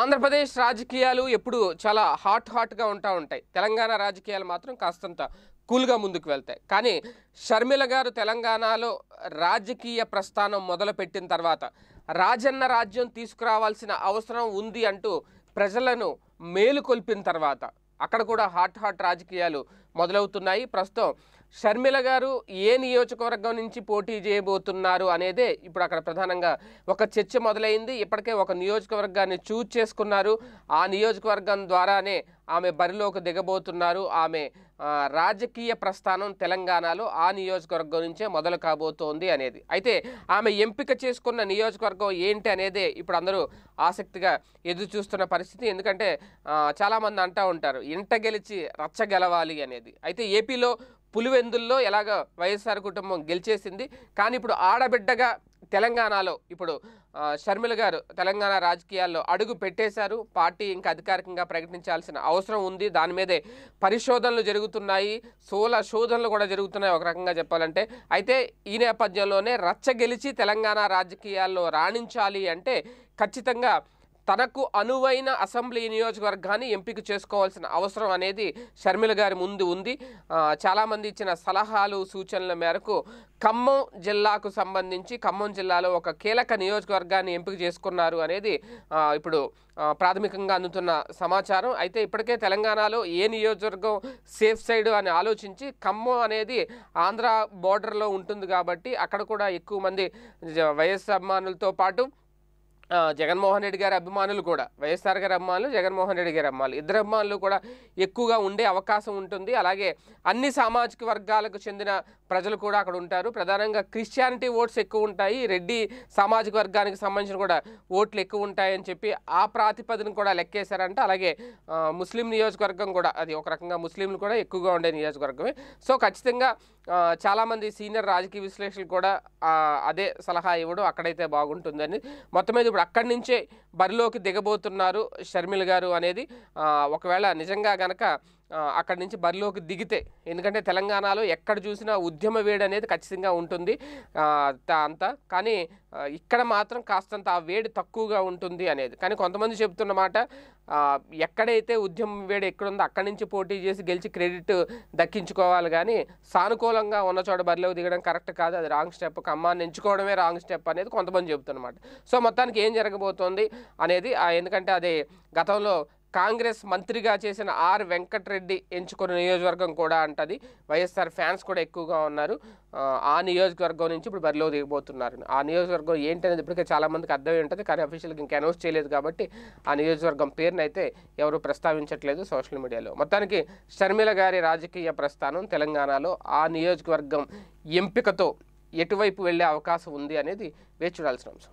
ఆంధ్రప్రదేశ్ రాజకీయాలు ఎప్పుడు చాలా హాట్ హాట్గా ఉంటా ఉంటాయి తెలంగాణ రాజకీయాలు మాత్రం కాస్తంత కూల్గా ముందుకు వెళ్తాయి కానీ షర్మిల గారు తెలంగాణలో రాజకీయ ప్రస్థానం మొదలుపెట్టిన తర్వాత రాజన్న రాజ్యం తీసుకురావాల్సిన అవసరం ఉంది అంటూ ప్రజలను మేలుకొల్పిన తర్వాత అక్కడ కూడా హాట్ హాట్ రాజకీయాలు మొదలవుతున్నాయి ప్రస్తుతం షర్మిల గారు ఏ నియోజకవర్గం నుంచి పోటీ చేయబోతున్నారు అనేదే ఇప్పుడు అక్కడ ప్రధానంగా ఒక చర్చ మొదలైంది ఇప్పటికే ఒక నియోజకవర్గాన్ని చూజ్ చేసుకున్నారు ఆ నియోజకవర్గం ద్వారానే ఆమె బరిలోకి దిగబోతున్నారు ఆమె రాజకీయ ప్రస్థానం తెలంగాణలో ఆ నియోజకవర్గం నుంచే మొదలు కాబోతోంది అనేది అయితే ఆమె ఎంపిక చేసుకున్న నియోజకవర్గం ఏంటి అనేదే ఇప్పుడు అందరూ ఆసక్తిగా ఎదురు చూస్తున్న పరిస్థితి ఎందుకంటే చాలామంది అంటూ ఉంటారు ఇంట గెలిచి రచ్చ గెలవాలి అనేది అయితే ఏపీలో పులివెందుల్లో ఎలాగ వైఎస్ఆర్ కుటుంబం గెలిచేసింది కానీ ఇప్పుడు ఆడబిడ్డగా తెలంగాణలో ఇప్పుడు షర్మిల గారు తెలంగాణ రాజకీయాల్లో అడుగు పెట్టేశారు పార్టీ ఇంకా అధికారికంగా ప్రకటించాల్సిన అవసరం ఉంది దాని మీదే పరిశోధనలు జరుగుతున్నాయి సోల శోధనలు కూడా జరుగుతున్నాయి ఒక రకంగా చెప్పాలంటే అయితే ఈ నేపథ్యంలోనే రచ్చ గెలిచి తెలంగాణ రాజకీయాల్లో రాణించాలి అంటే ఖచ్చితంగా తనకు అనువైన అసెంబ్లీ నియోజకవర్గాన్ని ఎంపిక చేసుకోవాల్సిన అవసరం అనేది షర్మిల గారి ముందు ఉంది చాలామంది ఇచ్చిన సలహాలు సూచనల మేరకు ఖమ్మం జిల్లాకు సంబంధించి ఖమ్మం జిల్లాలో ఒక కీలక నియోజకవర్గాన్ని ఎంపిక చేసుకున్నారు అనేది ఇప్పుడు ప్రాథమికంగా అందుతున్న సమాచారం అయితే ఇప్పటికే తెలంగాణలో ఏ నియోజకవర్గం సేఫ్ సైడ్ అని ఆలోచించి ఖమ్మం అనేది ఆంధ్ర బోర్డర్లో ఉంటుంది కాబట్టి అక్కడ కూడా ఎక్కువ మంది వైఎస్ అభిమానులతో పాటు జగన్మోహన్ రెడ్డి గారి అభిమానులు కూడా వైఎస్ఆర్ గారి అభిమానులు జగన్మోహన్ రెడ్డి గారి అభిమానులు ఇద్దరు అభిమానులు కూడా ఎక్కువగా ఉండే అవకాశం ఉంటుంది అలాగే అన్ని సామాజిక వర్గాలకు చెందిన ప్రజలు కూడా అక్కడ ఉంటారు ప్రధానంగా క్రిస్టియానిటీ ఓట్స్ ఎక్కువ ఉంటాయి రెడ్డి సామాజిక వర్గానికి సంబంధించిన కూడా ఓట్లు ఎక్కువ ఉంటాయని చెప్పి ఆ ప్రాతిపదను కూడా లెక్కేశారంట అలాగే ముస్లిం నియోజకవర్గం కూడా అది ఒక రకంగా ముస్లింలు కూడా ఎక్కువగా ఉండే నియోజకవర్గమే సో ఖచ్చితంగా చాలామంది సీనియర్ రాజకీయ విశ్లేషకులు కూడా అదే సలహా ఇవ్వడం అక్కడైతే బాగుంటుందని మొత్తం మీద ఇప్పుడు అక్కడి నుంచే బరిలోకి దిగబోతున్నారు షర్మిల గారు అనేది ఒకవేళ నిజంగా గనక అక్కడి నుంచి బరిలోకి దిగితే ఎందుకంటే తెలంగాణలో ఎక్కడ చూసినా ఉద్యమ వేడి అనేది ఖచ్చితంగా ఉంటుంది అంతా కానీ ఇక్కడ మాత్రం కాస్తంత ఆ వేడి తక్కువగా ఉంటుంది అనేది కానీ కొంతమంది చెబుతున్నమాట ఎక్కడైతే ఉద్యమ వేడి ఎక్కడుందో అక్కడి నుంచి పోటీ చేసి గెలిచి క్రెడిట్ దక్కించుకోవాలి కానీ సానుకూలంగా ఉన్న చోట బరిలోకి దిగడం కరెక్ట్ కాదు అది రాంగ్ స్టెప్ అమ్మాని ఎంచుకోవడమే రాంగ్ స్టెప్ అనేది కొంతమంది చెబుతున్నమాట సో మొత్తానికి ఏం జరగబోతోంది అనేది ఎందుకంటే అది గతంలో కాంగ్రెస్ మంత్రిగా చేసిన ఆర్ వెంకటరెడ్డి ఎంచుకున్న నియోజకవర్గం కూడా అంటది వైఎస్ఆర్ ఫ్యాన్స్ కూడా ఎక్కువగా ఉన్నారు ఆ నియోజకవర్గం నుంచి ఇప్పుడు బరిలో దిగబోతున్నారు ఆ నియోజకవర్గం ఏంటనేది ఇప్పటికే చాలామందికి అర్థమై ఉంటుంది కానీ అఫీషియల్గా ఇంకా అనౌన్స్ చేయలేదు కాబట్టి ఆ నియోజకవర్గం పేరును అయితే ఎవరు ప్రస్తావించట్లేదు సోషల్ మీడియాలో మొత్తానికి షర్మిల గారి రాజకీయ ప్రస్థానం తెలంగాణలో ఆ నియోజకవర్గం ఎంపికతో ఎటువైపు వెళ్ళే అవకాశం ఉంది అనేది వేచి చూడాల్సిన అంశం